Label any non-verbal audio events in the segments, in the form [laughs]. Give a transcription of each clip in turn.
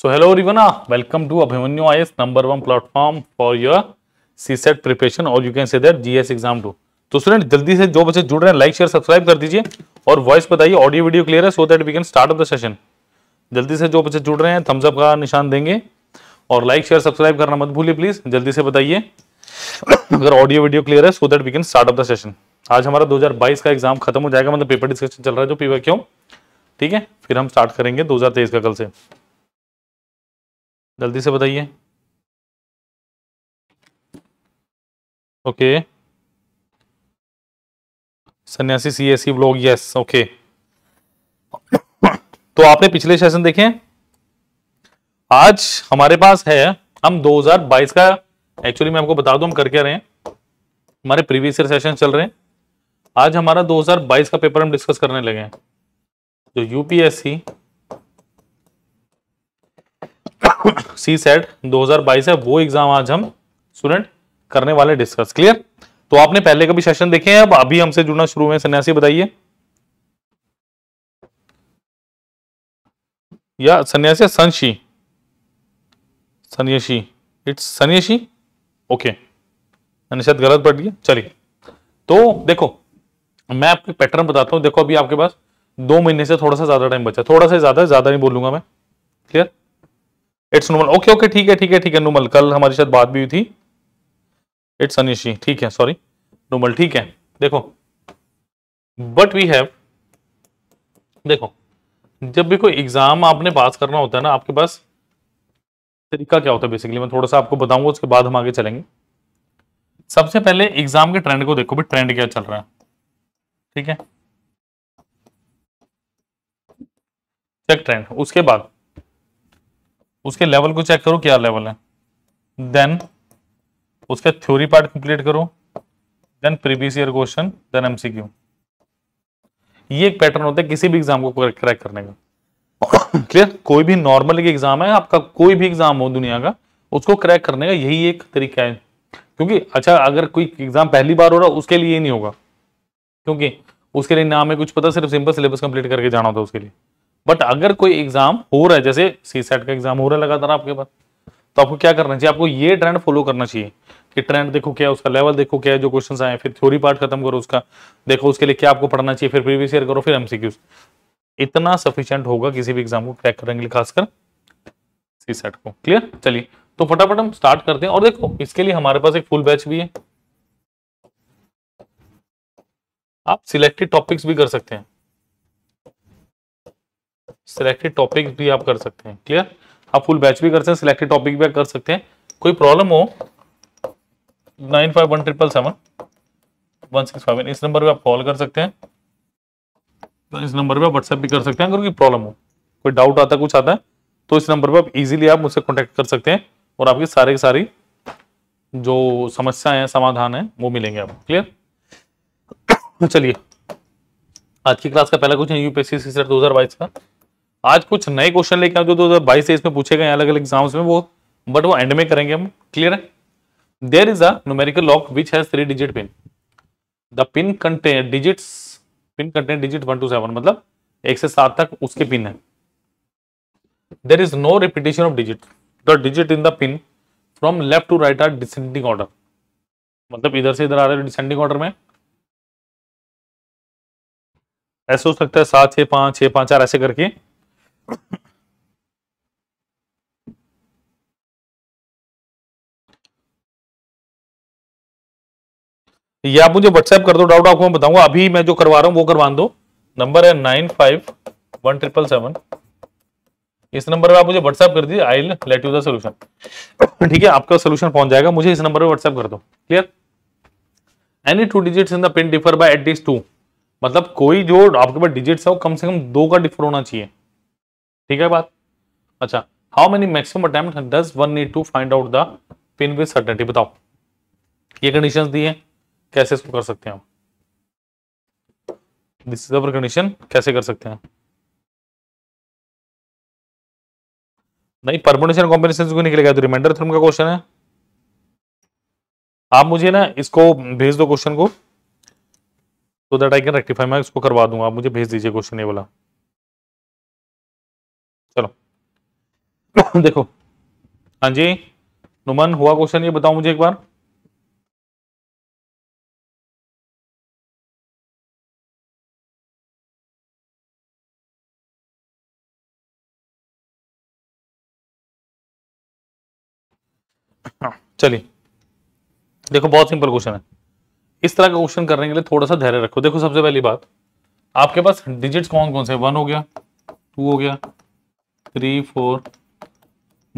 So hello Rivana, ah, welcome to Abhimanyu number one platform for your C set preparation और you can say that GS exam too तो student जल्दी से जो बच्चे जुड़ रहे हैं लाइक शेयर सब्सक्राइब कर दीजिए और वॉइस बताइए ऑडियो वीडियो क्लियर है so that we can start off the session जल्दी से जो बच्चे जुड़ रहे हैं थम्सअप का निशान देंगे और लाइक शेयर सब्सक्राइब करना मत भूलिए प्लीज जल्दी से बताइए अगर ऑडियो वीडियो क्लियर है so that we can start off the session आज हमारा 2022 का एग्जाम खत्म हो जाएगा मतलब पेपर डिस्कशन चल रहा है जो पीवा क्यों ठीक है फिर हम स्टार्ट करेंगे 2023 का कल से जल्दी से बताइए ओके सन्यासी C S blog yes okay तो आपने पिछले सेशन देखे आज हमारे पास है हम 2022 का एक्चुअली मैं आपको बता दूं हम करके रहे हैं हमारे प्रीवियस ईयर सेशन चल रहे हैं आज हमारा 2022 का पेपर हम डिस्कस करने लगे हैं जो यूपीएससी सी सेट 2022 है वो एग्जाम आज हम स्टूडेंट करने वाले डिस्कस क्लियर तो आपने पहले कभी सेशन देखे हैं अब अभी हमसे जुड़ना शुरू हुए सन्यासी बताइए या सन्यासी सनशी सन्यासी इट्स सन्यासी ओके मैंने शायद गलत पढ़ दिया चलिए तो देखो मैं आपको पैटर्न बताता हूं देखो अभी आपके पास दो महीने से थोड़ा सा ज्यादा टाइम बचा थोड़ा सा ज्यादा ज्यादा नहीं बोलूंगा मैं क्लियर इट्स नुमल ओके ओके ठीक है ठीक है ठीक है नुमल कल हमारे साथ बात भी हुई थी इट्स अनिशी ठीक है सॉरी नुमल ठीक है देखो बट वी हैव देखो जब भी कोई एग्जाम आपने पास करना होता है ना आपके पास तरीका क्या होता है बेसिकली मैं थोड़ा सा आपको बताऊंगा उसके बाद हम आगे चलेंगे सबसे पहले एग्जाम के ट्रेंड को देखो भी ट्रेंड क्या चल रहा है ठीक है चेक ट्रेंड उसके बाद उसके लेवल को चेक करो क्या लेवल है देन उसका थ्योरी पार्ट कंप्लीट करो then previous year question then MCQ ये एक पैटर्न होता है किसी भी एग्जाम को क्रैक करने का क्लियर [coughs] कोई भी नॉर्मल एक एग्जाम है आपका कोई भी एग्जाम हो दुनिया का उसको क्रैक करने का यही एक तरीका है क्योंकि अच्छा अगर कोई एग्जाम पहली बार हो रहा उसके लिए नहीं होगा क्योंकि उसके लिए नाम है कुछ पता सिर्फ सिंपल सिलेबस कंप्लीट करके जाना होता उसके लिए बट अगर कोई एग्जाम हो रहा है जैसे सी सेट का एग्जाम हो रहा है लगातार आपके पास तो आपको क्या करना चाहिए आपको ये ट्रेंड फॉलो करना चाहिए कि ट्रेंड देखो क्या उसका लेवल देखो क्या है जो क्वेश्चंस आए फिर थ्योरी पार्ट खत्म करो उसका देखो उसके लिए क्या आपको पढ़ना चाहिए फिर प्रीवियस ईयर करो फिर एमसीक्यूज इतना सफिशियंट होगा किसी भी एग्जाम को क्रैक करने के लिए खासकर सी सेट को क्लियर चलिए तो फटाफट हम स्टार्ट करते हैं और देखो इसके लिए हमारे पास एक फुल बैच भी है आप सिलेक्टेड टॉपिक्स भी कर सकते हैं सिलेक्टेड टॉपिक भी आप कर सकते हैं क्लियर आप फुल बैच भी कर सकते हैं सिलेक्टेड टॉपिक भी कर सकते हैं कोई प्रॉब्लम हो nine five one triple seven one six five इस नंबर पे आप कॉल कर सकते हैं तो इस नंबर पे आप व्हाट्सएप भी कर सकते हैं अगर कोई प्रॉब्लम हो कोई डाउट आता कुछ आता है तो इस नंबर पर आप इजीली आप मुझसे कॉन्टैक्ट कर सकते हैं और आपकी सारे की सारी जो समस्याएं हैं समाधान है वो मिलेंगे आप क्लियर [coughs] चलिए आज की क्लास का पहला क्वेश्चन यूपीएससी दो हजार बाईस का आज कुछ नए क्वेश्चन लेके आए जो दो हज़ार बाईस में पूछे गए अलग अलग एग्जाम्स में वो बट वो एंड में करेंगे हम क्लियर है there is numerical lock which has three digit pin the pin contain digit pin contain digit one two seven मतलब एक से सात तक उसके पिन है there is no repetition of digit the digit in the pin from left to right are descending order मतलब इधर से इधर आ रहे हैं डिसेंडिंग ऑर्डर में ऐसे हो सकता है सात छः पांच छः पांच चार ऐसे करके ये आप मुझे व्हाट्सएप कर दो डाउट आपको मैं बताऊंगा अभी मैं जो करवा रहा हूं वो करवा दो नंबर है nine five one triple seven इस नंबर पे आप मुझे व्हाट्सएप कर दीजिए I let you the solution ठीक है आपका सोल्यूशन पहुंच जाएगा मुझे इस नंबर पे व्हाट्सएप कर दो clear any two digits in the pin differ by at least two मतलब कोई जो आपके पास डिजिट्स है वो कम से कम दो का डिफर होना चाहिए ठीक है बात अच्छा how many maximum attempt does one need to find out the pin with certainty बताओ ये कंडीशन दी है कैसे इसको कर सकते हैं हम दिस इज अवर कंडीशन कैसे कर सकते हैं नहीं परमोनेशन कॉम्बिनेशन को निकलेगा तो रिमाइंडर थ्योरम का क्वेश्चन है आप मुझे ना इसको भेज दो क्वेश्चन को so that I can rectify मैं इसको करवा दूंगा आप मुझे भेज दीजिए क्वेश्चन ये वाला चलो [laughs] देखो हाँ जी नुमन हुआ क्वेश्चन ये बताओ मुझे एक बार [laughs] चलिए देखो बहुत सिंपल क्वेश्चन है इस तरह का क्वेश्चन करने के लिए थोड़ा सा धैर्य रखो देखो सबसे पहली बात आपके पास डिजिट्स कौन कौन से वन हो गया टू हो गया थ्री फोर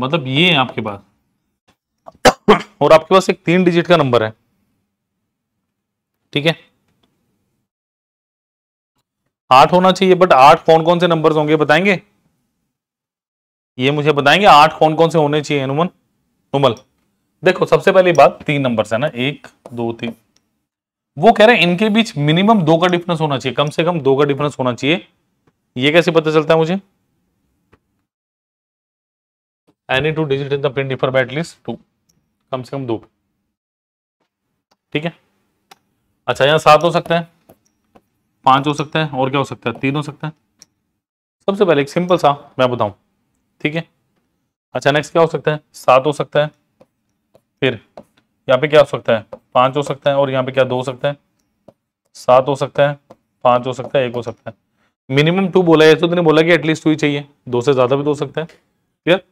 मतलब ये है आपके पास [coughs] और आपके पास एक तीन डिजिट का नंबर है ठीक है आठ होना चाहिए बट आठ कौन कौन से नंबर्स होंगे बताएंगे ये मुझे बताएंगे आठ कौन कौन से होने चाहिए अनुमन नुमल देखो सबसे पहली बात तीन नंबर्स है ना एक दो तीन वो कह रहे हैं इनके बीच मिनिमम दो का डिफरेंस होना चाहिए कम से कम दो का डिफरेंस होना चाहिए ये कैसे पता चलता है मुझे any two digit in the print differ by at least two कम से कम दो ठीक है अच्छा यहाँ सात हो सकता है पांच हो सकता है और क्या हो सकता है तीन हो सकता है सबसे पहले एक सिंपल सा मैं बताऊं ठीक है अच्छा नेक्स्ट क्या हो सकता है सात हो सकता है फिर यहाँ पे क्या हो सकता है पांच हो सकता है और यहाँ पे क्या दो हो सकता है सात हो सकता है पांच हो सकता है एक हो सकता है मिनिमम टू बोला है तो तूने बोला कि एटलीस्ट टू ही चाहिए दो से ज्यादा भी दो हो सकता है क्लियर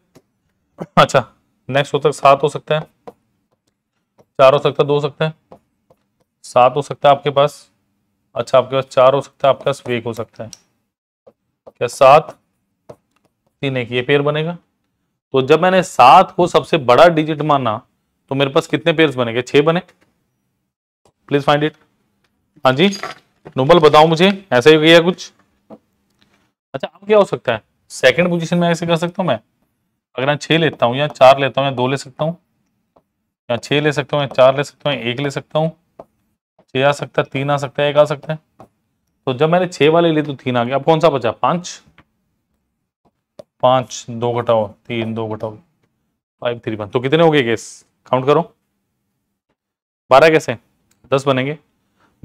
अच्छा नेक्स्ट हो सकता तो है सात हो सकता है चार हो सकता है दो हो सकता है सात हो सकता है आपके पास अच्छा आपके पास चार हो सकता है आपके पास एक हो सकता है क्या सात तीन एक ये पेयर बनेगा तो जब मैंने सात को सबसे बड़ा डिजिट माना तो मेरे पास कितने पेयर बनेंगे छह बने प्लीज फाइंड इट हाँ जी नोबल बताओ मुझे ऐसा ही किया कुछ अच्छा अब क्या हो सकता है सेकंड पोजीशन में ऐसे कर सकता हूं मैं अगर मैं छह लेता हूं या चार लेता हूँ या दो ले सकता हूँ या छह ले सकता हूँ या चार ले सकता हूं एक ले सकता हूँ छह आ सकता है तीन आ सकता है एक आ सकता है तो जब मैंने छह वाले लिए तो तीन आ गया अब कौन सा बचा पांच पांच दो घटाओ तीन दो घटाओ फाइव थ्री वन तो कितने हो गए केस काउंट करो बारह कैसे दस बनेंगे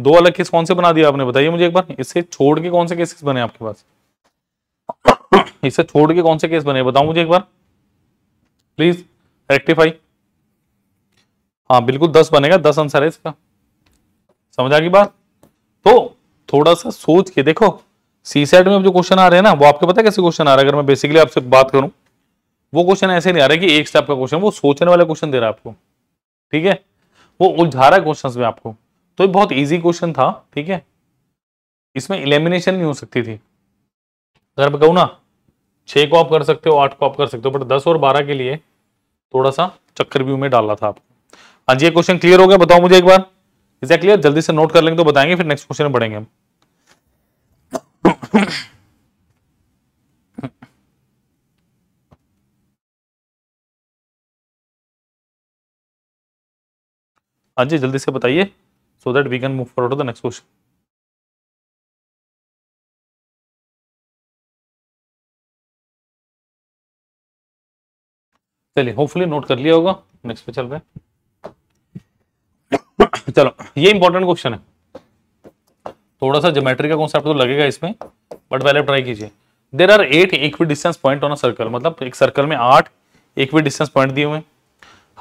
दो अलग केस कौन से बना दिया आपने बताइए मुझे एक बार इसे छोड़ के कौन से केसेस बने आपके पास इसे छोड़ के कौन से केस बने बताओ मुझे एक बार प्लीज रेक्टिफाई हाँ बिल्कुल दस बनेगा दस आंसर है इसका समझ आ गई बात तो थोड़ा सा सोच के देखो सी सेट में जो क्वेश्चन आ रहे हैं ना वो आपको पता है कैसे क्वेश्चन आ रहा है अगर मैं बेसिकली आपसे बात करूं वो क्वेश्चन ऐसे नहीं आ रहा कि एक स्टेप का क्वेश्चन वो सोचने वाला क्वेश्चन दे रहा है आपको ठीक है वो उलझा रहा है क्वेश्चन में आपको तो ये बहुत ईजी क्वेश्चन था ठीक है इसमें इलेमिनेशन नहीं हो सकती थी अगर मैं कहूँ ना छः को आप कर सकते हो आठ को आप कर सकते हो बट दस और बारह के लिए थोड़ा सा चक्कर व्यू में डालना था आपको हाँ जी ये क्वेश्चन क्लियर हो गया बताओ मुझे एक बार इसे क्लियर जल्दी से नोट कर लेंगे तो बताएंगे फिर नेक्स्ट क्वेश्चन में पढ़ेंगे हम हाँ जी जल्दी से बताइए so that we can move forward to the next question चलिए होपफुली नोट कर लिया होगा नेक्स्ट पे चल रहे [coughs] चलो ये इंपॉर्टेंट क्वेश्चन है थोड़ा सा जोमेट्री का कॉन्सेप्ट तो लगेगा इसमें बट पहले ट्राई कीजिए there are eight equidistance point on a circle मतलब एक सर्कल में आठ इक्वी डिस्टेंस पॉइंट दिए हुए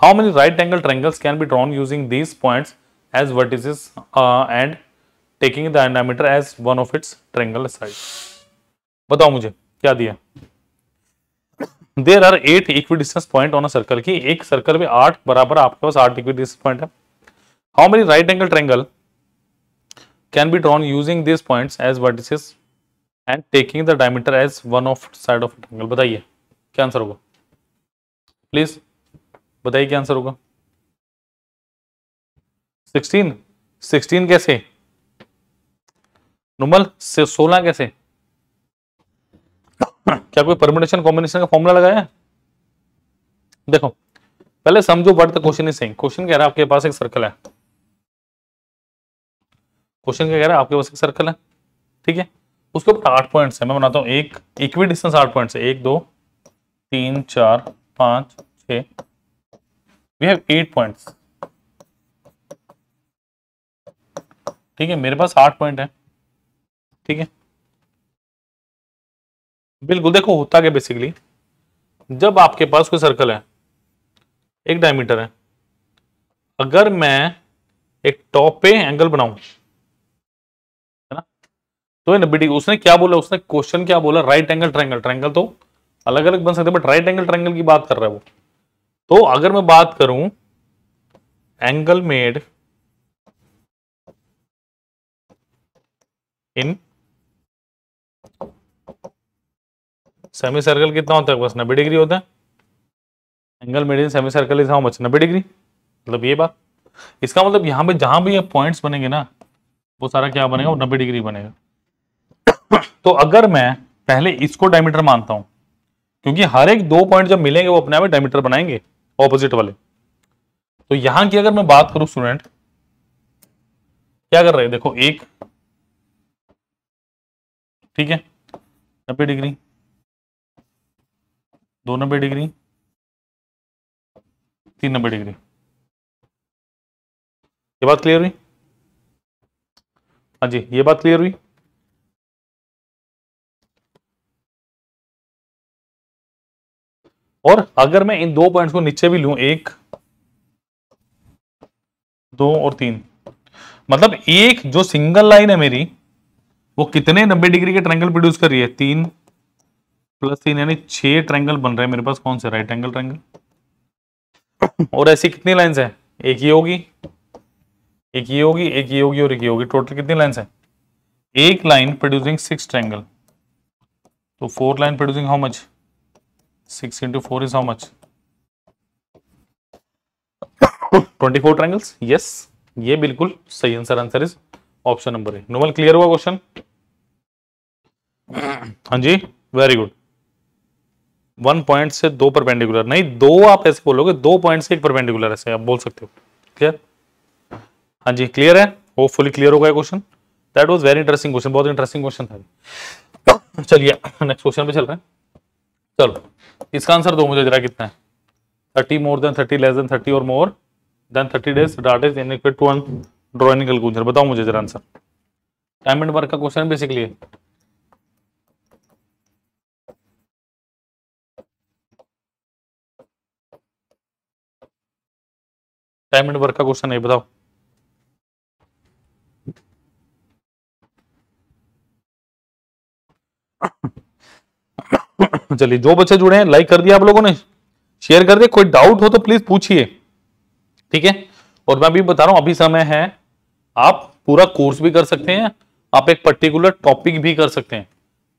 how many right angle angle can be drawn using these point as what is is and taking the diameter as one of its triangle sides बताओ मुझे क्या दिया there are eight equidistance point on circle की एक circle में आठ बराबर आपके पास आठ इक्वी डिस्टेंस पॉइंट है how many right angle triangle can be drawn using this point as vertices and taking the diameter as one of side of triangle बताइए क्या आंसर होगा प्लीज बताइए क्या आंसर होगा सिक्सटीन सिक्सटीन कैसे normal सोलह कैसे क्या कोई परमिटेशन कॉम्बिनेशन का फॉर्मूला लगाया देखो पहले समझो but the question is saying question कह रहा है आपके पास एक सर्कल है क्वेश्चन क्या कह रहा है आपके पास एक सर्कल है ठीक है उसके ऊपर आठ पॉइंट्स है मैं बनाता हूँ एक इक्वी डिस्टेंस आठ पॉइंट्स है एक दो तीन चार पांच छ वी हैव एट पॉइंट्स ठीक है मेरे पास आठ पॉइंट है ठीक है बिल्कुल देखो होता क्या बेसिकली जब आपके पास कोई सर्कल है एक डायमीटर है अगर मैं एक टॉप पे एंगल बनाऊं है ना तो नब्बे उसने क्या बोला उसने क्वेश्चन क्या बोला राइट एंगल ट्रायंगल ट्रायंगल तो अलग अलग बन सकते बट राइट एंगल ट्रायंगल की बात कर रहा है वो तो अगर मैं बात करूं angle made in semicircle कितना होता है बस नब्बे डिग्री होता है angle made semicircle is how much नब्बे डिग्री मतलब ये बात इसका मतलब यहाँ पे जहां भी ये पॉइंट्स बनेंगे ना वो सारा क्या बनेगा वो नब्बे डिग्री बनेगा [coughs] तो अगर मैं पहले इसको डायमीटर मानता हूं क्योंकि हर एक दो पॉइंट जब मिलेंगे वो अपने आप डायमीटर बनाएंगे ऑपोजिट वाले तो यहां की अगर मैं बात करूं स्टूडेंट क्या कर रहे हैं देखो एक ठीक है नब्बे डिग्री दो नब्बे डिग्री तीन नब्बे डिग्री ये बात क्लियर हुई हाँ जी ये बात क्लियर हुई और अगर मैं इन दो पॉइंट्स को नीचे भी लूं एक दो और तीन मतलब एक जो सिंगल लाइन है मेरी वो कितने नब्बे डिग्री के ट्रैंगल प्रोड्यूस कर रही है तीन प्लस तीन यानी छह ट्रैंगल बन रहे हैं मेरे पास कौन से राइट एंगल ट्रैंगल और ऐसी कितनी लाइंस है एक ही होगी एक ये होगी एक ये होगी और एक ये होगी टोटल कितनी लाइन्स है एक लाइन प्रोड्यूसिंग सिक्स ट्रैंगल तो four line producing how much six into four is how much twenty four triangles yes ये बिल्कुल सही answer answer is option number A नोमल क्लियर हुआ क्वेश्चन हाँ जी वेरी गुड वन पॉइंट से दो परपेंडिकुलर नहीं दो आप ऐसे बोलोगे दो पॉइंट से एक परपेंडिकुलर ऐसे आप बोल सकते हो क्लियर हाँ जी क्लियर है वो फुली क्लियर होगा question that was very interesting question बहुत इंटरेस्टिंग क्वेश्चन था चलिए नेक्स्ट क्वेश्चन पे चल रहे हैं चलो इसका आंसर दो मुझे जरा कितना है thirty more than thirty less than thirty और more than thirty days that is inequal to one ड्रॉइनिकल क्वेश्चन बताओ मुझे जरा आंसर टाइम एंड वर्क का क्वेश्चन बेसिकली है टाइम एंड वर्क का क्वेश्चन है बताओ चलिए जो बच्चे जुड़े हैं लाइक कर दिया आप लोगों ने शेयर कर दिया कोई डाउट हो तो प्लीज पूछिए ठीक है और मैं अभी बता रहा हूं अभी समय है आप पूरा कोर्स भी कर सकते हैं आप एक पर्टिकुलर टॉपिक भी कर सकते हैं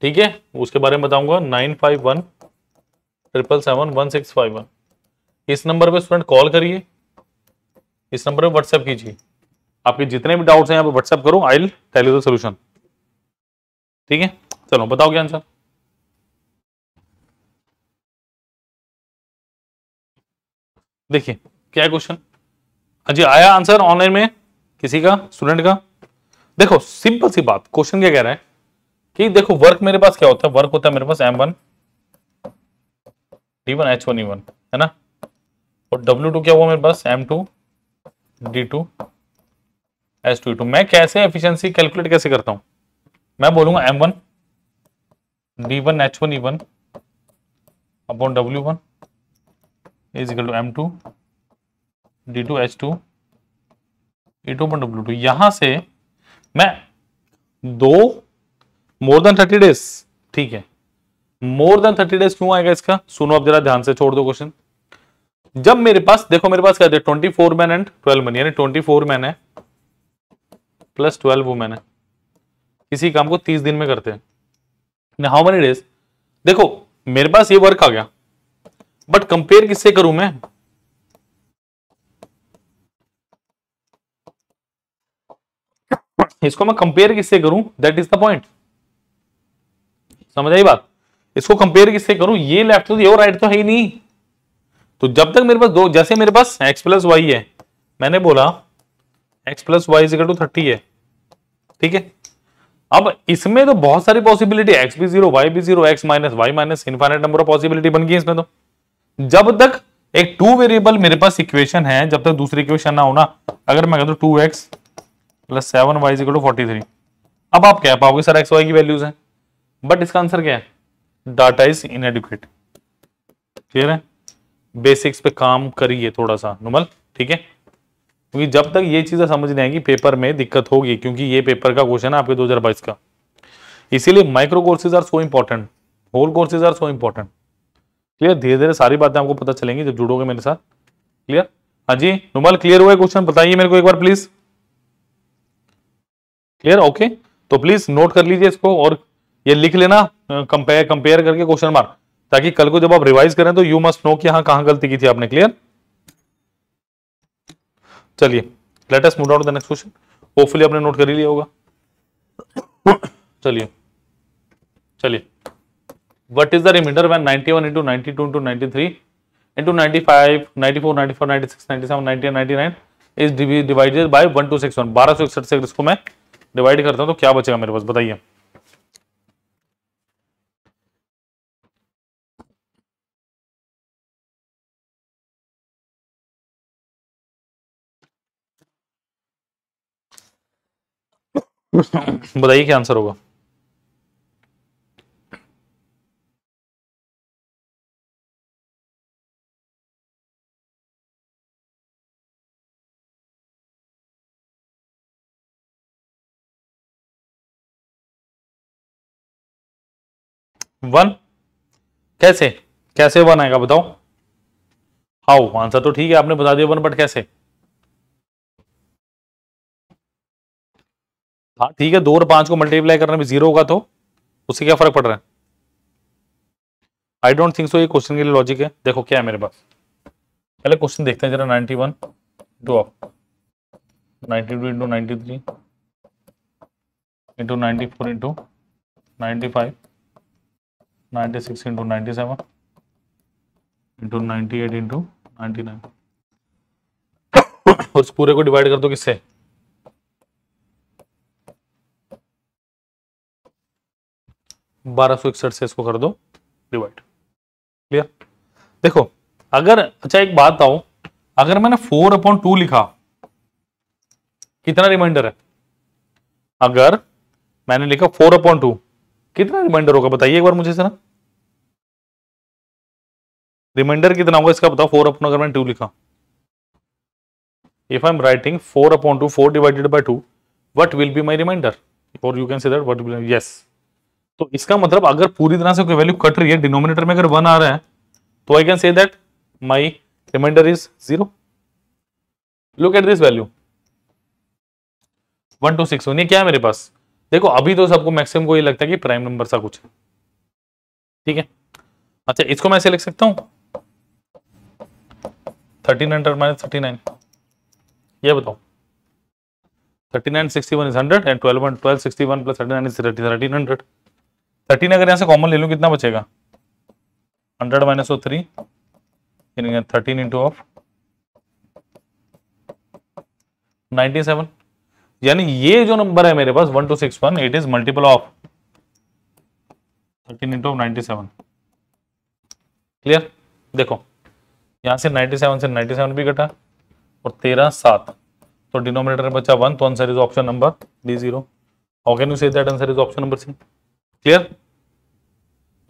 ठीक है उसके बारे में बताऊंगा nine five one triple seven one six five one इस नंबर पे स्टूडेंट कॉल करिए इस नंबर पर व्हाट्सएप कीजिए आपके जितने भी डाउट्स हैं यहाँ पर व्हाट्सएप करो I tell you the solution ठीक है चलो बताओ क्या आंसर देखिए क्या क्वेश्चन हाँ जी आया आंसर ऑनलाइन में किसी का स्टूडेंट का देखो सिंपल सी बात क्वेश्चन क्या कह रहा है कि देखो वर्क मेरे पास क्या होता है वर्क होता है मेरे पास M one D one H one E one है ना और डब्ल्यू टू क्या हुआ मेरे पास M two D two S two two मैं कैसे एफिशिएंसी कैलकुलेट कैसे करता हूं मैं बोलूंगा M one D one H one E one upon W one is equal to M two D two H two E two upon W two यहां से मैं दो मोर देन थर्टी डेज ठीक है मोर देन थर्टी डेज क्यों आएगा इसका सुनो आप जरा ध्यान से छोड़ दो क्वेश्चन जब मेरे पास देखो मेरे पास क्या twenty four man and twelve man यानी ट्वेंटी फोर मैन है प्लस ट्वेल्व वुमेन है किसी काम को तीस दिन में करते हैं हाउ मेनी डेज देखो मेरे पास ये वर्क आ गया बट कंपेयर किससे करूं मैं इसको मैं कंपेयर किससे करूं दैट इज द पॉइंट समझ आई बात इसको कंपेयर किससे करूं ये लेफ्ट तो ये और राइट तो है ही नहीं तो जब तक मेरे पास दो जैसे मेरे पास एक्स प्लस वाई है मैंने बोला X plus Y equal to thirty है ठीक है अब इसमें तो बहुत सारी पॉसिबिलिटी एक्स भी जीरो वाई भी zero x minus Y minus infinite number of possibility बन गई इसमें तो जब तक एक टू वेरिएबल मेरे पास इक्वेशन है जब तक दूसरी इक्वेशन ना हो ना अगर मैं कहता हूँ two X plus seven Y zero to forty three अब आप क्या पाओगे सर एक्स वाई की वैल्यूज है बट इसका आंसर क्या है डाटा इज इनएडिकेट क्लियर है बेसिक्स पे काम करिए थोड़ा सा नुमल ठीक है क्योंकि जब तक ये चीज़ें समझ नहीं आएगी पेपर में दिक्कत होगी क्योंकि ये पेपर का क्वेश्चन है आपके 2022 का इसीलिए micro courses are so important whole courses are so important clear धीरे धीरे सारी बातें आपको पता चलेंगी जब जुड़ोगे मेरे साथ क्लियर हाँ जी नुमल क्लियर हुआ क्वेश्चन बताइए मेरे को एक बार प्लीज क्लियर ओके तो प्लीज नोट कर लीजिए इसको और ये लिख लेना कंपेयर कंपेयर करके क्वेश्चन मार्क ताकि कल को जब आप रिवाइज करें तो यू मस्ट नो कि हाँ कहां गलती की थी आपने क्लियर चलिए latest mood out the next question hopefully आपने नोट कर ही लिया होगा चलिए चलिए what is the remainder when ninety one into ninety two into ninety three into ninety five ninety four ninety four ninety six ninety seven ninety ninety nine is divided by one two six one बारह सौ इकसठ से इसको मैं divide करता हूँ तो क्या बचेगा मेरे पास बताइए [laughs] बताइए क्या आंसर होगा वन कैसे कैसे वन आएगा बताओ हाउ आंसर तो ठीक है आपने बता दिया वन बट कैसे हाँ ठीक है दो और पांच को मल्टीप्लाई करने में जीरो होगा तो उससे क्या फर्क पड़ रहा है आई डोंट थिंक सो ये क्वेश्चन के लिए लॉजिक है देखो क्या है मेरे पास पहले क्वेश्चन देखते हैं जरा ninety one two of ninety two into ninety three into ninety four into ninety five ninety six into ninety seven into ninety eight into ninety nine उस पूरे को डिवाइड कर दो किससे बारह सौ इकसठ से इसको कर दो डिवाइड क्लियर देखो अगर अच्छा एक बात बताओ अगर मैंने फोर अपॉन टू लिखा कितना रिमाइंडर है अगर मैंने लिखा फोर अपॉन टू कितना रिमाइंडर होगा बताइए एक बार मुझे सर रिमाइंडर कितना होगा इसका बताओ फोर अपॉन अगर मैंने टू लिखा I am writing 4 upon 2 4 divided by 2 what will be my remainder और you can say that what will yes तो इसका मतलब अगर पूरी तरह से कोई वैल्यू कट रही है डिनोमिनेटर में अगर वन आ रहा है तो I can say that my remainder is zero look at this value one two six होनी क्या है मेरे पास देखो अभी तो सबको मैक्सिमम को ये लगता है कि प्राइम नंबर सा कुछ ठीक है अच्छा इसको मैं ऐसे लिख सकता हूं thirteen hundred minus thirty nine ये बताओ thirty nine sixty one is hundred and twelve twelve sixty one plus thirty nine is thirty thirteen hundred thirteen अगर यहाँ से कॉमन ले लूँ कितना बचेगा hundred minus oh three thirteen into of ninety seven यानी ये जो नंबर है मेरे पास one two six one it is multiple of thirteen into of ninety seven clear देखो यहां से नाइनटी सेवन से नाइनटी सेवन भी घटा और तेरह सात तो डिनोमिनेटर बचा वन तो answer is option number D zero how can you say that answer is option number C clear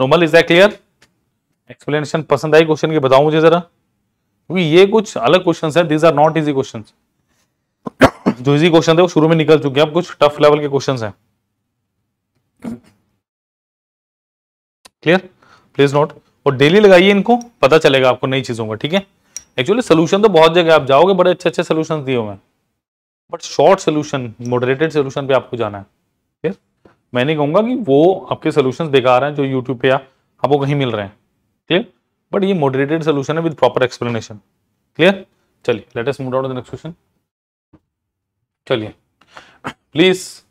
normal is that clear explanation पसंद आई क्वेश्चन की बताओ मुझे जरा क्योंकि ये कुछ अलग क्वेश्चन है these are not easy question जो इजी क्वेश्चन थे वो शुरू में निकल चुके हैं अब कुछ टफ लेवल के क्वेश्चन हैं क्लियर प्लीज नोट और डेली लगाइए इनको पता चलेगा आपको नई चीजों का ठीक है एक्चुअली सोल्यूशन तो बहुत जगह आप जाओगे बड़े अच्छे अच्छे सोल्यूशन दिए हुए हैं but short solution moderated solution पे आपको जाना है मैं नहीं कहूँगा कि वो आपके सोल्यूशन बेकार हैं जो यूट्यूब पे या आपको हाँ, कहीं मिल रहे हैं क्लियर बट ये मॉडरेटेड सोल्यूशन है विद प्रॉपर एक्सप्लेनेशन क्लियर चलिए latest move down next question चलिए please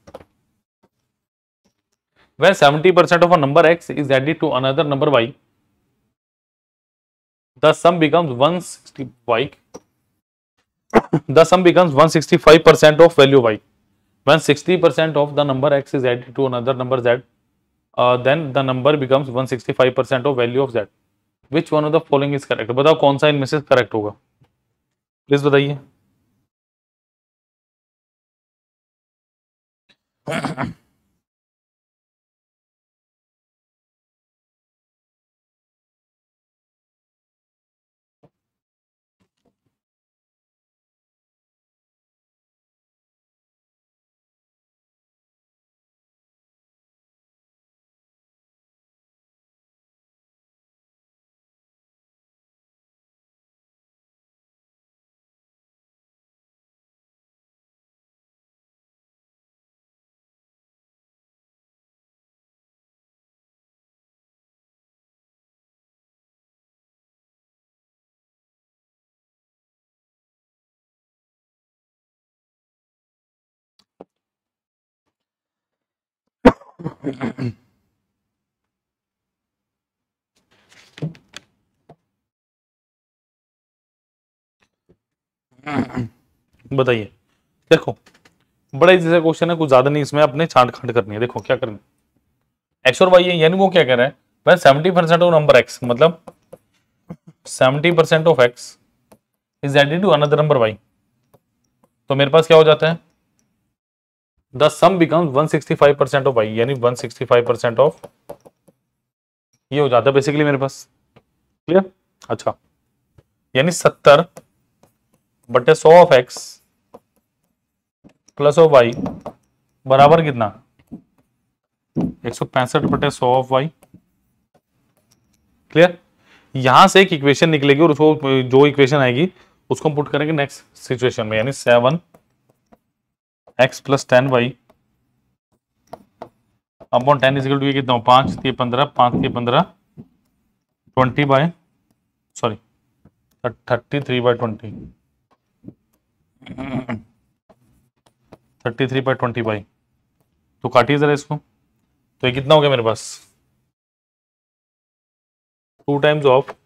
when X is added to another number Y the sum becomes one sixty Y the sum becomes one sixty five percent of value Y when 60% of the number x is added to another number z uh, then the number becomes 165% of value of z which one of the following is correct बताओ कौन सा इनमें से correct होगा please बताइए बताइए देखो बड़ा इजी सा क्वेश्चन है कुछ ज्यादा नहीं इसमें अपने छांट खांट करनी है देखो क्या करनी एक्स और वाई है यानी वो क्या कह रहे हैं seventy percent of number X मतलब seventy percent of X is added to another number Y तो मेरे पास क्या हो जाता है the sum becomes 165 percent of Y यानी 165 परसेंट ऑफ ये हो जाता है बेसिकली मेरे पास क्लियर अच्छा यानी 70 बटे 100 of X plus of Y बराबर कितना एक सौ पैंसठ बटे सौ ऑफ वाई क्लियर यहां से एक इक्वेशन निकलेगी और उसको जो इक्वेशन आएगी उसको हम पुट करेंगे नेक्स्ट सिचुएशन में यानी seven X plus ten Y upon ten equal to कितना पांच तीन पंद्रह पांच तीन पंद्रह twenty by sorry thirty three by twenty thirty three by twenty by तो काटिए ज़रा इसको तो ये कितना हो गया मेरे पास two times of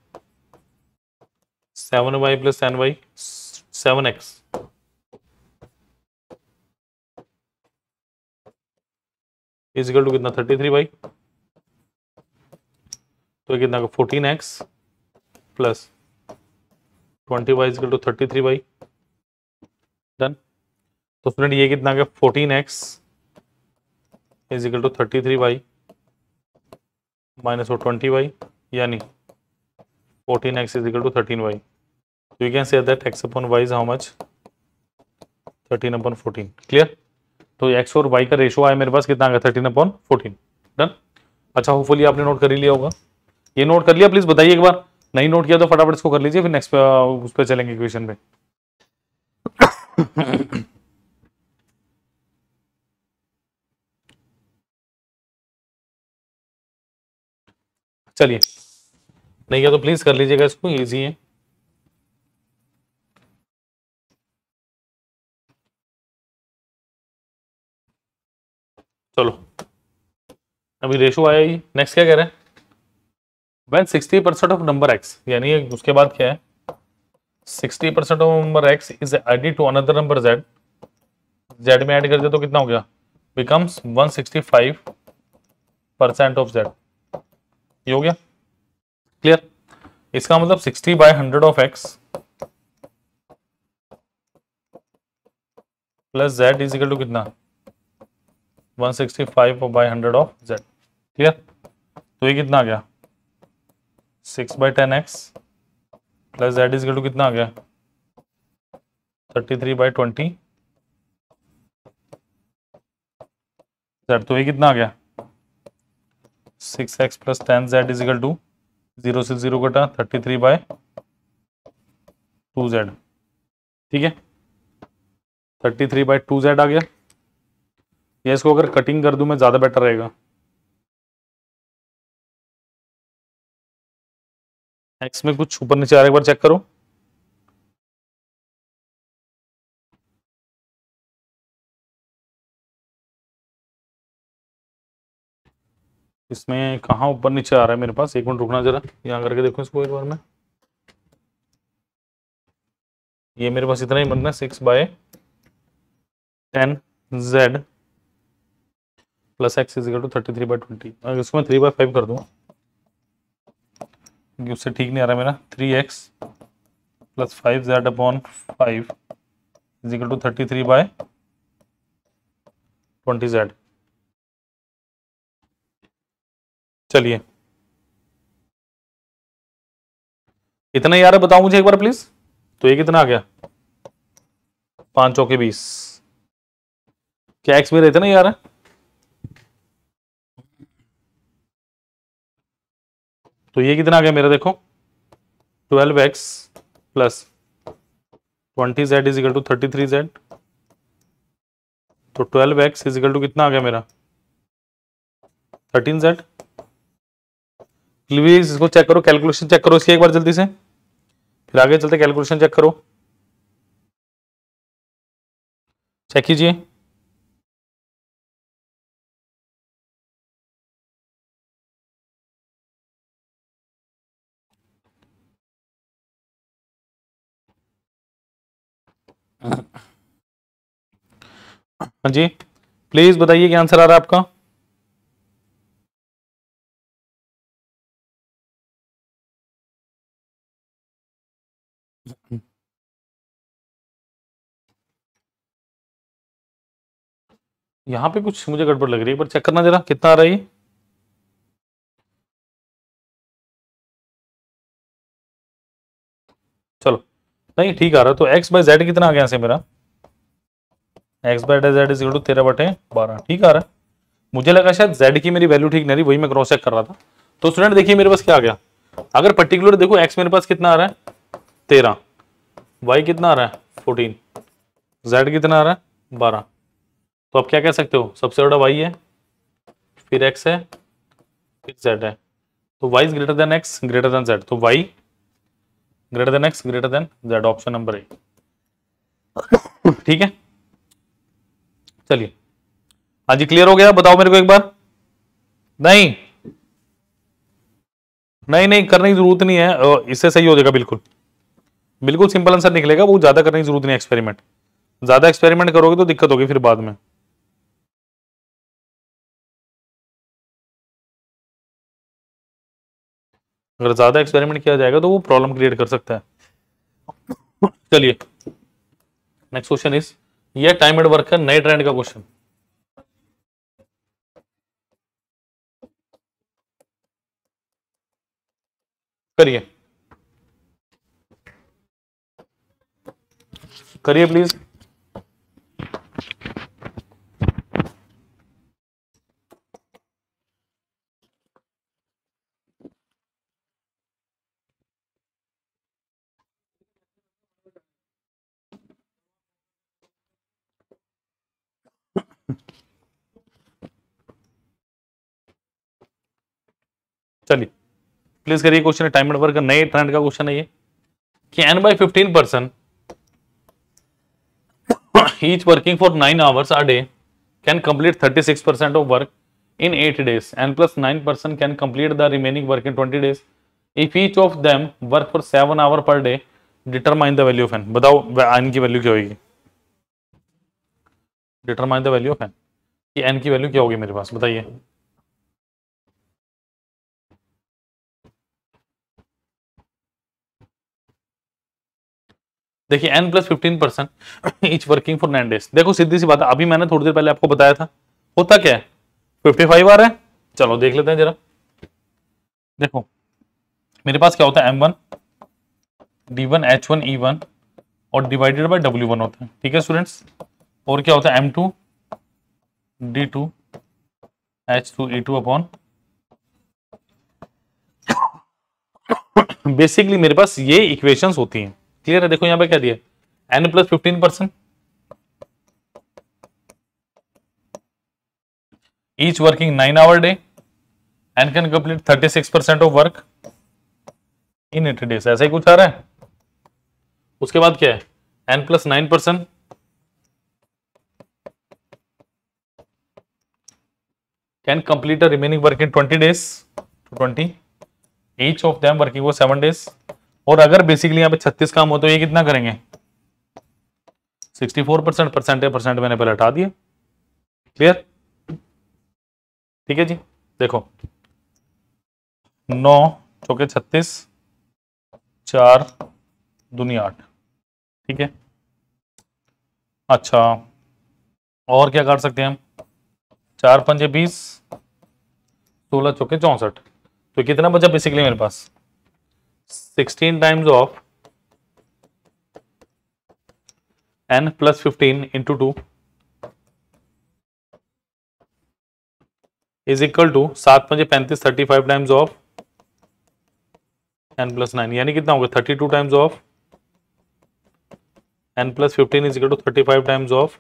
seven Y plus ten Y seven X equal to कितना थर्टी थ्री बाई तो कितना fourteen X plus twenty Y equal to thirty three by done तो स्टूडेंट ये कितना गया fourteen X equal to thirty three by minus वो twenty Y यानी fourteen X equal to thirteen Y you can say that X upon Y is how much thirteen upon fourteen clear तो X और Y का ratio आया मेरे पास कितना आ गया थर्टीन अपॉन फोर्टीन डन अच्छा होपफुली आपने नोट कर ही लिया होगा ये नोट कर लिया प्लीज बताइए एक बार नहीं नोट किया तो फटाफट इसको कर लीजिए फिर नेक्स्ट उस पर चलेंगे इक्वेशन पे चलिए नहीं किया तो प्लीज कर लीजिएगा इसको इजी है चलो अभी रेशो आया ही नेक्स्ट क्या कह रहे हैं when sixty percent of number X यानी उसके बाद क्या है sixty percent of number X is added to another number Z Z में ऐड कर दे तो कितना हो गया becomes one sixty five percent of Z ये हो गया क्लियर इसका मतलब sixty by hundred of X plus Z is equal to कितना 165 by hundred of Z clear तो ये कितना आ गया six by ten X plus Z is to कितना आ गया thirty three by twenty Z तो ये कितना आ गया six X plus ten Z equal to zero से जीरो कटा thirty three by two Z ठीक है thirty three by two Z आ गया या इसको अगर कटिंग कर दूं मैं ज़्यादा बेटर रहेगा एक्स में कुछ ऊपर नीचे आ रहा है एक बार चेक करो इसमें कहा ऊपर नीचे आ रहा है मेरे पास एक मिनट रुकना जरा यहां करके देखो इसको एक बार मैं ये मेरे पास इतना ही बनना है six by ten Z plus X equal to thirty three by twenty इसको मैं थ्री बाई फाइव कर दूँगा क्योंकि उससे ठीक नहीं आ रहा मेरा three X plus five Z upon five equal to thirty three by twenty Z चलिए इतना यार बताओ मुझे एक बार प्लीज तो ये कितना आ गया पाँच चौके बीस क्या एक्स मेरा इतना यार है तो ये कितना आ गया मेरा देखो twelve X plus twenty Z equal to thirty three Z तो ट्वेल्व एक्स इजिकल टू कितना आ गया मेरा थर्टीन जेड प्लीज इसको चेक करो कैलकुलेशन चेक करो इसकी एक बार जल्दी से फिर आगे चलते कैलकुलेशन चेक करो चेक कीजिए हाँ जी प्लीज बताइए क्या आंसर आ रहा है आपका यहां पे कुछ मुझे गड़बड़ लग रही है पर चेक करना जरा कितना आ रहा है चलो नहीं ठीक आ रहा तो एक्स बाई जेड कितना आ गया से मेरा X by Z equal to तेरह बटे बारह ठीक आ रहा है मुझे लगा शायद जेड की मेरी वैल्यू ठीक नहीं रही वही मैं क्रॉस चेक कर रहा था तो स्टूडेंट देखिए मेरे पास क्या आ गया अगर पर्टिकुलर देखो एक्स मेरे पास कितना आ रहा है तेरह वाई कितना आ रहा है फोर्टीन जेड कितना आ रहा है बारह तो आप क्या कह सकते हो सबसे बड़ा वाई है फिर एक्स है फिर जेड है तो Y is greater than X greater than Z तो Y greater than X greater than Z option number A ठीक है चलिए हाँ जी क्लियर हो गया बताओ मेरे को एक बार नहीं नहीं नहीं करने की जरूरत नहीं है इससे सही हो जाएगा बिल्कुल बिल्कुल सिंपल आंसर निकलेगा वो ज्यादा करने की जरूरत नहीं एक्सपेरिमेंट ज्यादा एक्सपेरिमेंट करोगे तो दिक्कत होगी फिर बाद में अगर ज़्यादा एक्सपेरिमेंट किया जाएगा तो वो प्रॉब्लम क्रिएट कर सकता है चलिए नेक्स्ट क्वेश्चन इज ये टाइम एड वर्क है नए ट्रेंड का क्वेश्चन करिए करिए प्लीज चलिए प्लीज करिए क्वेश्चन है टाइम एंड वर्क का नए ट्रेंड का क्वेश्चन है ये कि N by fifteen percent each working for 9 hours a day can complete 36% of work in 8 days and plus 9% can complete the remaining work in 20 days if each of them work for 7 hour per day determine the value of n बताओ n की value क्या होगी determine the value of n कि n की value क्या होगी मेरे पास बताइए देखिए N plus fifteen percent each working for nine days देखो सीधी सी बात है अभी मैंने थोड़ी देर पहले आपको बताया था होता क्या है फिफ्टी फाइव आ रहा है चलो देख लेते हैं जरा देखो मेरे पास क्या होता है M one D one H one E one और डिवाइडेड बाई डब्ल्यू वन होता है ठीक है स्टूडेंट्स और क्या होता है M two D two H two E two upon basically मेरे पास ये इक्वेशंस होती हैं क्लियर है देखो यहां पे क्या दिया N plus fifteen percent each working nine hour day N can complete thirty six percent of work in eighty days ऐसा ही कुछ आ रहा है उसके बाद क्या है N plus nine percent can complete the remaining work in twenty days two twenty each of them working वो सेवन डेज और अगर बेसिकली यहाँ पे छत्तीस काम हो तो ये कितना करेंगे sixty four percent percent percent मैंने पहले हटा दिए क्लियर ठीक है जी देखो नौ चौके छत्तीस चार दुनिया आठ ठीक है अच्छा और क्या काट सकते हैं हम चार पंजे बीस सोलह चौके चौंसठ तो कितना बचा बेसिकली मेरे पास 16 times of n plus 15 into 2 is equal to सात पंजे पैंतीस thirty five times of N plus nine यानी कितना होगा thirty two times of N plus fifteen is equal to thirty five times of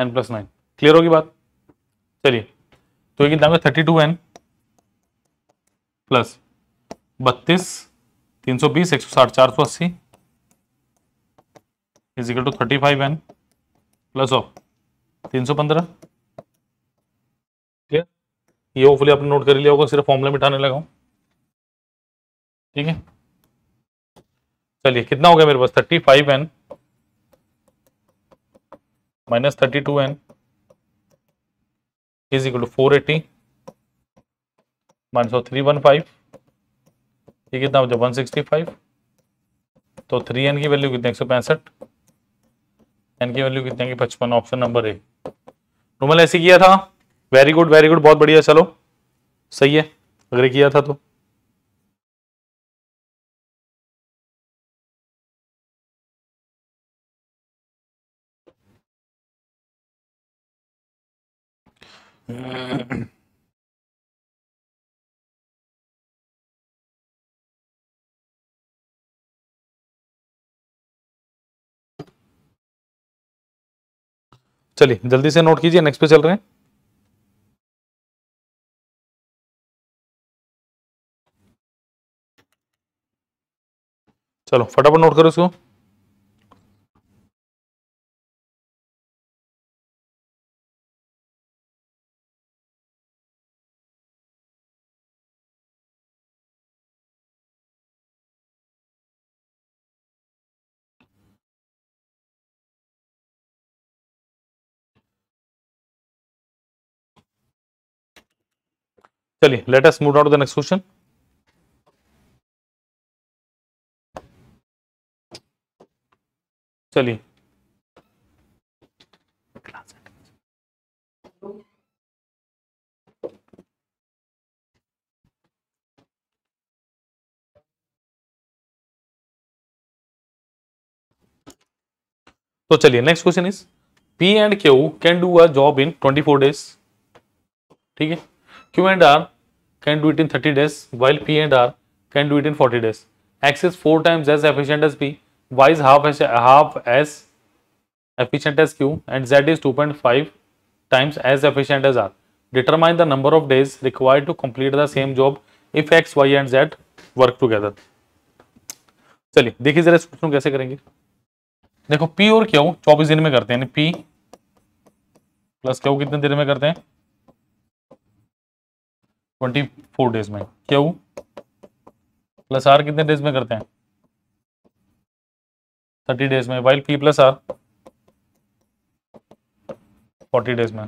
N plus nine clear होगी बात चलिए तो ये कितना होगा थर्टी टू एन प्लस बत्तीस तीन सौ बीस एक सौ साठ चार सौ अस्सी equal to thirty five N plus of तीन सौ पंद्रह ठीक है ये होपफुली आपने नोट कर लिया होगा सिर्फ फॉर्मूला मिटाने लगा हूं ठीक है चलिए कितना हो गया मेरे पास thirty five N minus thirty two N equal to four eighty minus so three one five ये कितना हो जाए वन सिक्सटी फाइव तो थ्री एन की वैल्यू कितनी एक सौ पैंसठ एन की वैल्यू कितनी की पचपन ऑप्शन नंबर ए रोमल ऐसे किया था वेरी गुड वेरी गुड बहुत बढ़िया चलो सही है अगर किया था तो Mm-hmm. चलिए जल्दी से नोट कीजिए नेक्स्ट पे चल रहे हैं चलो फटाफट नोट करो इसको चलिए latest move doubt the next question चलिए तो चलिए next question is P and Q can do a job in 24 days ठीक है Q and R can do it in 30 days, while P and R can do it in 40 days. X is 4 times as efficient as P, Y is half as, half as efficient as Q and Z is 2.5 times as efficient as R. Determine the number of days required to complete the same job if X, Y and Z work together. चलिए देखिए जरा इस question कैसे करेंगे देखो P और Q 24 दिन में करते हैं P प्लस Q कितने दिन में करते हैं ट्वेंटी फोर डेज में क्या वो प्लस आर कितने डेज में करते हैं थर्टी डेज में while P plus R forty days में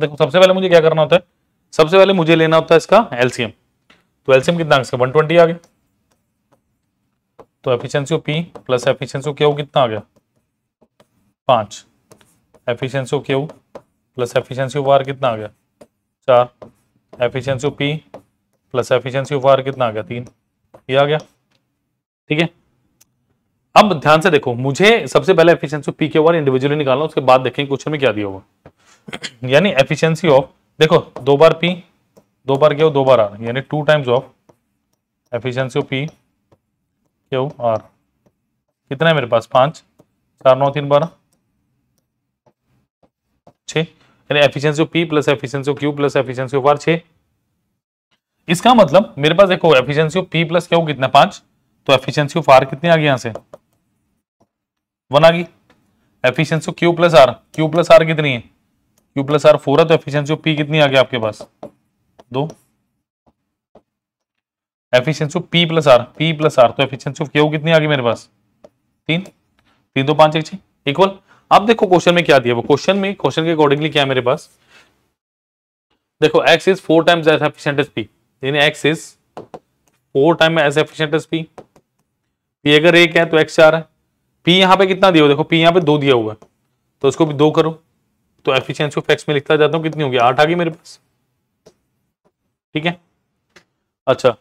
देखो सबसे पहले मुझे क्या करना होता है सबसे पहले मुझे लेना होता है इसका एलसीएम तो एलसीएम कितना इसका वन ट्वेंटी आ गया तो efficiency of P plus efficiency of Q कितना आ गया पाँच efficiency of Q plus efficiency of R कितना आ गया चार efficiency of P plus efficiency of R कितना आ गया तीन ये आ गया ठीक है अब ध्यान से देखो मुझे सबसे पहले एफिशिएंसी ऑफ पी के ऊपर इंडिविजुअली निकालना उसके बाद देखेंगे क्वेश्चन में क्या दिया होगा यानी एफिशिएंसी ऑफ देखो दो बार पी दो बार क्यों दो बार आर यानी two times of efficiency of P क्यों आर कितना है मेरे पास पांच चार नौ तीन बारह छह यानी efficiency of P plus efficiency of Q plus efficiency of R छः इसका मतलब मेरे पास देखो efficiency of P plus Q कितना पांच तो एफिशिएंसी ऑफ आर कितनी आ गई यहां से वन आ गई efficiency of Q plus R Q plus R कितनी है क्यू प्लस आर फोर है तो एफिशिएंसी ऑफ पी कितनी आ गई आपके पास दो efficiency of P plus R P plus R तो एफिशिएंसी ऑफ क्यू कितनी आ गई मेरे पास तीन तीन दो पांच एक छह इक्वल अब देखो क्वेश्चन में क्या दिया वो क्वेश्चन में क्वेश्चन के अकॉर्डिंगली क्या है मेरे पास देखो x is four times as efficient as p यानी x is four time as efficient as p p अगर एक है तो x चार है p यहां पे कितना दिया हुआ देखो p यहां पे दो दिया हुआ है तो उसको भी दो करो तो एफिशिएंसी ऑफ एक्स में लिखता जाता हूँ कितनी होगी आठ आ गई मेरे पास ठीक है अच्छा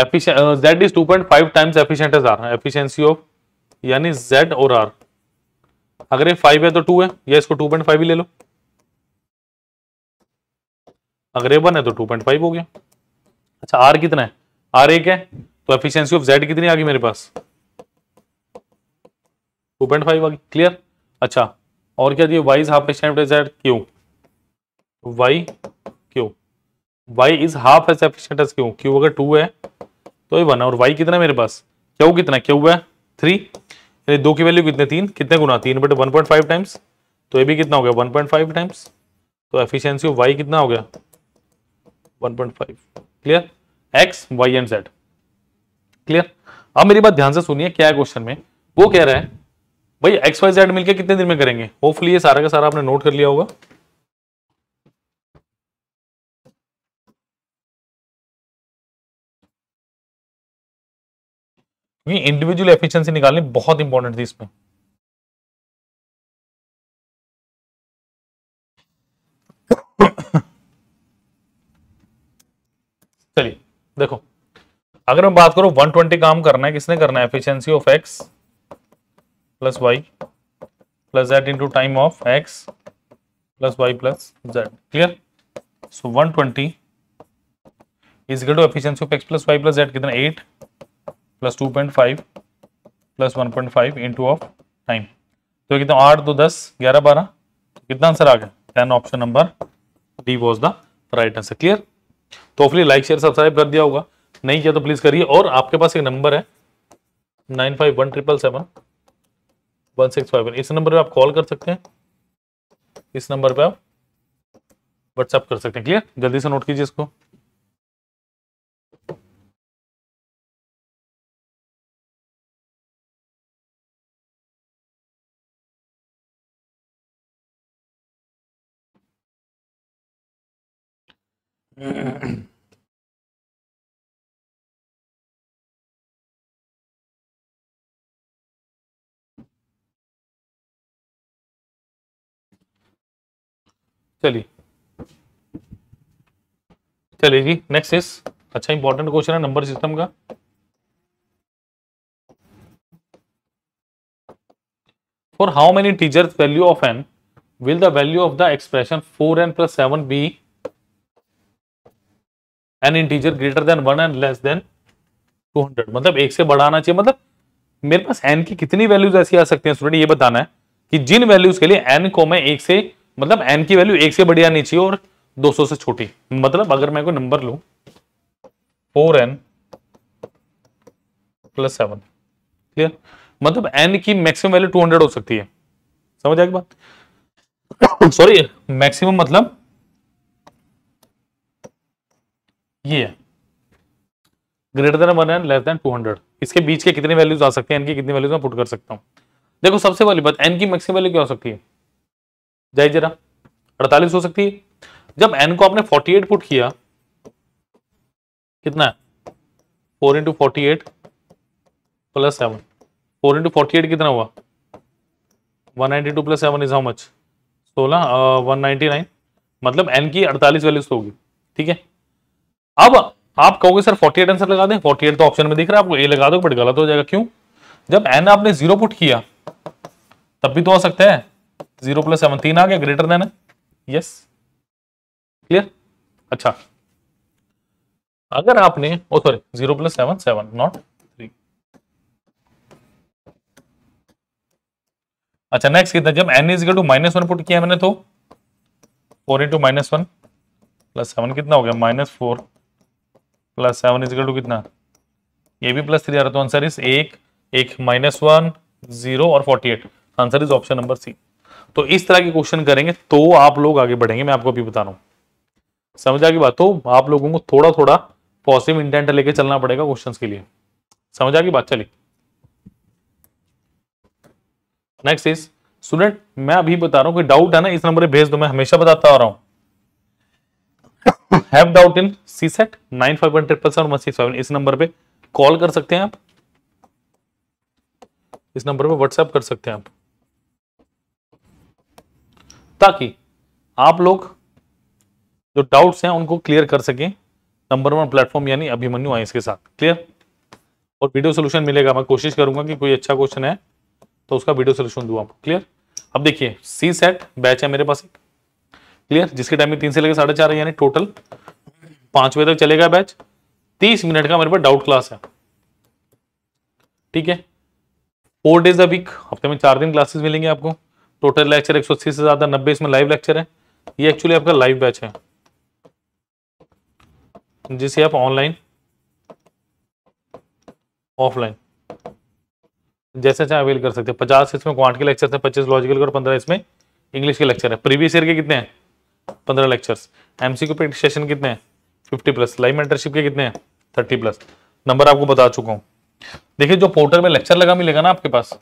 efficient Z is 2.5 times efficient as R efficiency of यानी z और r अगर ये फाइव है तो टू है या इसको टू पॉइंट फाइव ही ले लो अगर ये वन है तो टू पॉइंट फाइव हो गया अच्छा आर कितना है आर एक है तो एफिशिएंसी ऑफ जेड कितनी आ गई मेरे पास टू पॉइंट फाइव आ गई क्लियर अच्छा और क्या दिए Y is half efficient Z Q Y Q Y is half as efficient as Q Q अगर टू है तो ये वन है और वाई कितना है मेरे पास क्यू कितना क्यू है थ्री चलिए दो की वैल्यू कितने तीन कितने गुना तीन but one point five times तो ये भी कितना हो गया वन पॉइंट फाइव टाइम्स तो एफिशियंसी ऑफ वाई कितना हो गया one point five clear X Y and Z clear अब मेरी बात ध्यान से सुनिए क्या है क्वेश्चन में वो कह रहा है भाई एक्स वाई जेड मिलकर कितने दिन में करेंगे होपफुली ये सारा का सारा आपने नोट कर लिया होगा ये इंडिविजुअल एफिशिएंसी निकालनी बहुत इंपॉर्टेंट थी इसमें चलिए देखो अगर मैं बात करूं 120 काम करना है किसने करना है efficiency of X plus Y plus Z into time of X plus Y plus Z clear so 120 twenty is to efficiency of X plus Y plus Z कितना eight plus two point five plus one point five into of time तो कितना आठ दो दस ग्यारह बारह कितना answer आ गया ten option number D was the right answer clear तो फिर लाइक शेयर सब्सक्राइब कर दिया होगा नहीं किया तो प्लीज़ करिए और आपके पास एक नंबर है nine five one triple seven one six five इस नंबर पे आप कॉल कर सकते हैं इस नंबर पे आप व्हाट्सएप कर सकते हैं क्लियर जल्दी से नोट कीजिए इसको [coughs] चलिए चलिए जी नेक्स्ट इस अच्छा इंपॉर्टेंट क्वेश्चन है नंबर सिस्टम का for how many teachers value of N will the value of the expression four N plus seven be N integer greater than one and less than two hundred मतलब एक से बढ़ाना चाहिए मतलब मेरे पास N की कितनी वैल्यूज ऐसी आ सकती हैं स्टूडेंट ये बताना है कि जिन वैल्यूज के लिए एन को मैं एक से मतलब एन की वैल्यू एक से बढ़ी आनी चाहिए और 200 से छोटी मतलब अगर मैं कोई नंबर लू four N plus seven clear मतलब एन की मैक्सिमम वैल्यू 200 हो सकती है समझ आएगी बात सॉरी [coughs] मैक्सिमम मतलब ये है greater than one and less than two hundred इसके बीच के कितने वैल्यूज आ सकते हैं एन की कितनी वैल्यूज मैं पुट कर सकता हूँ देखो सबसे पहली बात एन की मैक्सिमम वैल्यू क्या हो सकती है जाइए जरा अड़तालीस हो सकती है जब एन को आपने फोर्टी एट पुट किया कितना है four into forty eight plus seven four into forty eight कितना हुआ one ninety two plus seven is how much सोलह वन नाइन्टी नाइन मतलब एन की अड़तालीस वैल्यूज तो होगी ठीक है अब आप कहोगे सर 48 आंसर लगा दें 48 तो ऑप्शन में दिख रहा है आपको ए लगा दो बट गलत हो जाएगा क्यों जब एन आपने जीरो पुट किया तब भी तो आ सकता है जीरो प्लस सेवन तीन आ गया ग्रेटर देन है यस क्लियर अच्छा अगर आपने oh sorry zero plus seven seven not three अच्छा नेक्स्ट कितना जब N is to minus one put किया मैंने तो four into minus one plus seven कितना हो गया minus four plus seven equal to कितना ये भी प्लस थ्री आ रहा तो आंसर इज एक एक माइनस वन जीरो और forty eight answer is option number C तो इस तरह के क्वेश्चन करेंगे तो आप लोग आगे बढ़ेंगे मैं आपको अभी बता रहा हूँ समझ आ बात तो आप लोगों को थोड़ा थोड़ा पॉजिटिव इंटेंट लेके चलना पड़ेगा क्वेश्चन के लिए समझ आ बात चलिए नेक्स्ट इज स्टूडेंट मैं अभी बता रहा हूँ कोई डाउट है ना इस नंबर पे भेज दो मैं हमेशा बताता आ रहा हूँ have doubt in CSAT nine five one triple seven one six five इस नंबर पे कॉल कर सकते हैं आप इस नंबर पे व्हाट्सएप कर सकते हैं आप ताकि आप लोग जो डाउट्स हैं उनको क्लियर कर सकें नंबर वन प्लेटफॉर्म यानी अभिमन्यु आई के साथ क्लियर और वीडियो सोल्यूशन मिलेगा मैं कोशिश करूंगा कि कोई अच्छा क्वेश्चन है तो उसका वीडियो सोल्यूशन दू आपको क्लियर अब देखिए सी सेट बैच है मेरे पास एक क्लियर जिसके टाइम में तीन से लेकर साढ़े चार यानी टोटल पांच बजे तक चलेगा बैच तीस मिनट का मेरे पास डाउट क्लास है ठीक है फोर डेज अ वीक हफ्ते में चार दिन क्लासेस मिलेंगे आपको टोटल लेक्चर एक सौ से ज्यादा नब्बे इसमें लाइव लेक्चर है ये एक्चुअली आपका लाइव बैच है जिसे आप ऑनलाइन ऑफलाइन जैसे चाहे अवेल कर सकते हैं पचास इसमें क्वांट के लेक्चर हैं पच्चीस लॉजिकल और पंद्रह इसमें इंग्लिश के लेक्चर है प्रीवियस ईयर के कितने हैं पंद्रह लेक्चर्स एमसीक्यू प्रैक्टिस सेशन कितने फिफ्टी प्लस लाइव मेंटरशिप के कितने थर्टी प्लस नंबर आपको बता चुका हूँ देखिए जो पोर्टल में लेक्चर लगा मिलेगा ना आपके पास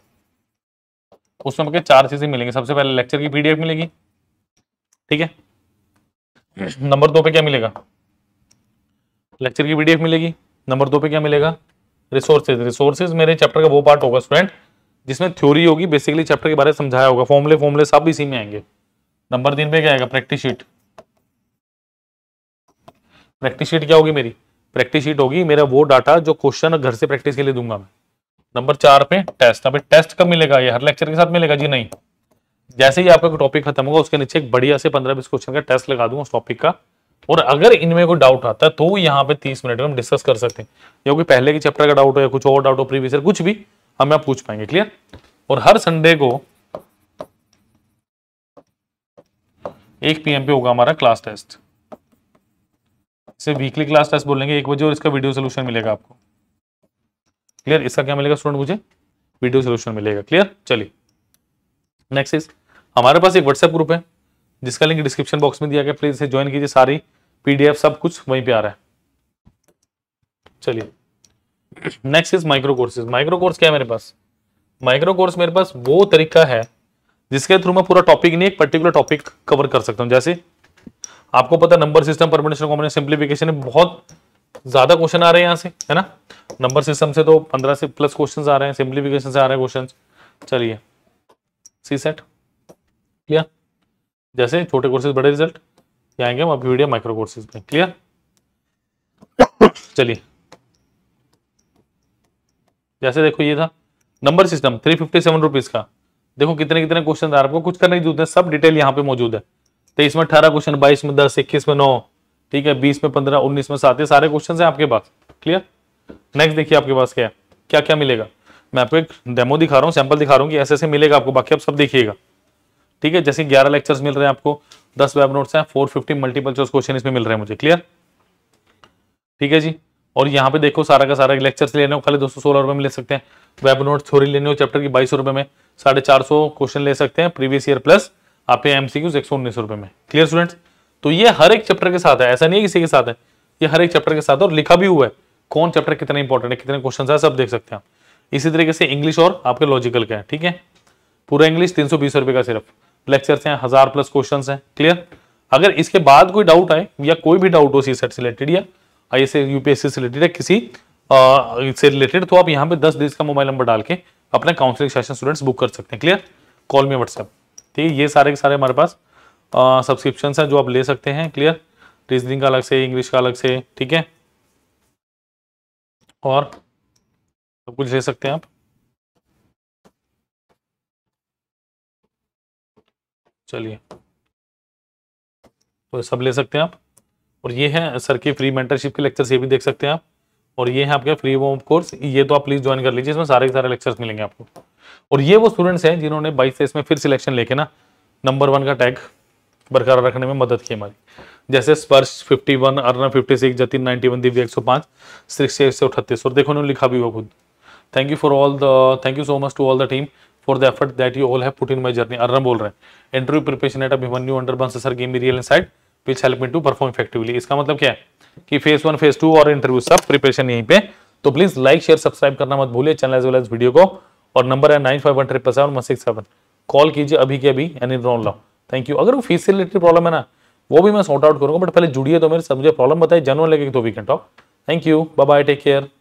उसमें आपके चार चीजें मिलेंगी सबसे पहले लेक्चर की पीडीएफ मिलेगी ठीक है नंबर दो पे क्या मिलेगा लेक्चर की पीडीएफ मिलेगी नंबर दो पे क्या मिलेगा रिसोर्सेज रिसोर्सेज मेरे चैप्टर का वो पार्ट होगा स्टूडेंट जिसमें थ्योरी होगी बेसिकली चैप्टर के बारे में समझाया होगा फॉर्मले फॉर्मले सब इसी में आएंगे नंबर तीन पे क्या आएगा प्रैक्टिस शीट प्रैक्टिस शीट क्या होगी मेरी प्रैक्टिस शीट होगी मेरा वो डाटा जो क्वेश्चन घर से प्रैक्टिस के लिए दूंगा मैं नंबर चार पे टेस्ट अभी टेस्ट कब मिलेगा ये हर लेक्चर के साथ मिलेगा जी नहीं जैसे ही आपका टॉपिक खत्म होगा उसके नीचे एक बढ़िया से पंद्रह बीस क्वेश्चन का टेस्ट लगा दूंगा उस टॉपिक का और अगर इनमें कोई डाउट आता है तो यहाँ पे तीस मिनट में हम डिस्कस कर सकते हैं क्योंकि पहले के चैप्टर का डाउट हो या कुछ और डाउट हो प्रीवियस कुछ भी हम यहाँ पूछ पाएंगे क्लियर और हर संडे को एक पीएम पे होगा हमारा क्लास टेस्ट इसे वीकली क्लास टेस्ट बोलेंगे एक बजे और इसका वीडियो सोल्यूशन मिलेगा आपको क्लियर इसका क्या मिलेगा स्टूडेंट मुझे वीडियो सोल्यूशन मिलेगा क्लियर चलिए नेक्स्ट इज हमारे पास एक व्हाट्सएप ग्रुप है जिसका लिंक डिस्क्रिप्शन बॉक्स में दिया गया प्लीज इसे ज्वाइन कीजिए सारी पीडीएफ सब कुछ वहीं पे आ रहा है चलिए next is micro courses micro course क्या है मेरे पास माइक्रो कोर्स मेरे पास वो तरीका है जिसके थ्रू मैं पूरा टॉपिक नहीं एक पर्टिकुलर टॉपिक कवर कर सकता हूँ जैसे आपको पता number system permutation combination simplification में बहुत ज्यादा क्वेश्चन आ रहे हैं यहाँ से है ना नंबर सिस्टम से तो पंद्रह से प्लस क्वेश्चन आ रहे हैं सिंप्लीफिकेशन से आ रहे हैं क्वेश्चन चलिए सी सेट क्लियर जैसे छोटे कोर्सेज बड़े रिजल्ट आएंगे हम अभी वीडियो माइक्रो कोर्सेज में क्लियर चलिए जैसे देखो ये था number system three fifty seven rupees का देखो कितने कितने क्वेश्चन आपको कुछ करने की जरूरत है सब डिटेल यहाँ पे मौजूद है तेईस में अठारह क्वेश्चन बाईस में दस इक्कीस में नौ ठीक है बीस में पंद्रह उन्नीस में सात ये सारे क्वेश्चन है आपके पास क्लियर नेक्स्ट देखिए आपके पास क्या है क्या क्या मिलेगा मैं आपको एक डेमो दिखा रहा हूँ सैंपल दिखा रहा हूँ कि ऐसे ऐसे मिलेगा आपको बाकी आप सब देखिएगा ठीक है जैसे ग्यारह लेक्चर्स मिल रहे हैं आपको दस वेब नोट्स हैं four fifty multiple choice question इसमें मिल रहे हैं मुझे क्लियर ठीक है जी और यहाँ पे देखो सारा का सारा लेक्चर्स लेने हो खाली दो सौ सोलह रुपये में ले सकते हैं वेब नोट थोड़ी लेने हो चैप्टर की बाईस रुपये में साढ़े चार सौ क्वेश्चन ले सकते हैं प्रीवियस ईयर प्लस आपके एम सी क्यूज एक सौ उन्नीस रुपए में क्लियर स्टूडेंट्स तो ये हर एक चैप्टर के साथ है ऐसा नहीं है किसी के साथ है ये हर एक चैप्टर के साथ और लिखा भी हुआ है कौन चैप्टर कितना इंपॉर्टेंट है कितने क्वेश्चन है सब देख सकते हैं आप इसी तरीके से इंग्लिश और आपके लॉजिकल का है ठीक है पूरा इंग्लिश तीन सौ बीस रुपए का सिर्फ लेक्चर्स हैं हजार प्लस क्वेश्चन है क्लियर अगर इसके बाद कोई डाउट आए या कोई भी डाउट हो सी सेट e से रिलेटेड या आई एस यूपीएससी से रिलेटेड या किसी आ, से रिलेटेड तो आप यहाँ पे दस दिन का मोबाइल नंबर डाल के अपना काउंसलिंग सेशन स्टूडेंट्स बुक कर सकते हैं क्लियर कॉल में व्हाट्सएप ठीक है ये सारे के सारे हमारे पास सब्सक्रिप्शन हैं जो आप ले सकते हैं क्लियर रीजनिंग का अलग से इंग्लिश का अलग से ठीक है और सब कुछ ले सकते हैं आप चलिए तो सब ले सकते हैं आप और ये है सर की फ्री मेंटरशिप के लेक्चर्स ये भी देख सकते हैं आप और ये है आपके फ्री वॉम कोर्स ये तो आप प्लीज ज्वाइन कर लीजिए इसमें सारे के सारे लेक्चर्स मिलेंगे आपको और ये वो स्टूडेंट्स हैं जिन्होंने बाईस से इसमें फिर सिलेक्शन लेके ना नंबर वन का टैग बरकरार रखने में मदद की हमारी जैसे Sparsh 51 one fifty six Jatin one Divya एक सौ पाँच सिक्स एक सौ अठतीस और देखो उन्होंने लिखा भी वो खुद thank you for all the thank you so much to all the team for the effort that you all have put in my journey Arna बोल रहे हैं interview preparation at Abhimanyu under बंस sir gave real insight which help me to perform effectively इसका मतलब क्या है कि phase one phase two और इंटरव्यू सब प्रिपरेशन यहीं पे तो प्लीज लाइक शेयर सब्सक्राइब करना मत भूलिए channel as well as video को और नंबर है nine five one triple seven one six seven call कीजिए अभी के अभी एनी ड्रॉन लॉ थैंक यू अगर वो फीस से रिलेटेड प्रॉब्लम है ना वो भी मैं सॉर्ट आउट करूंगा बट पहले जुड़िए तो मेरे सब मुझे प्रॉब्लम बताइए जनवन लगे तो we can talk thank you bye take care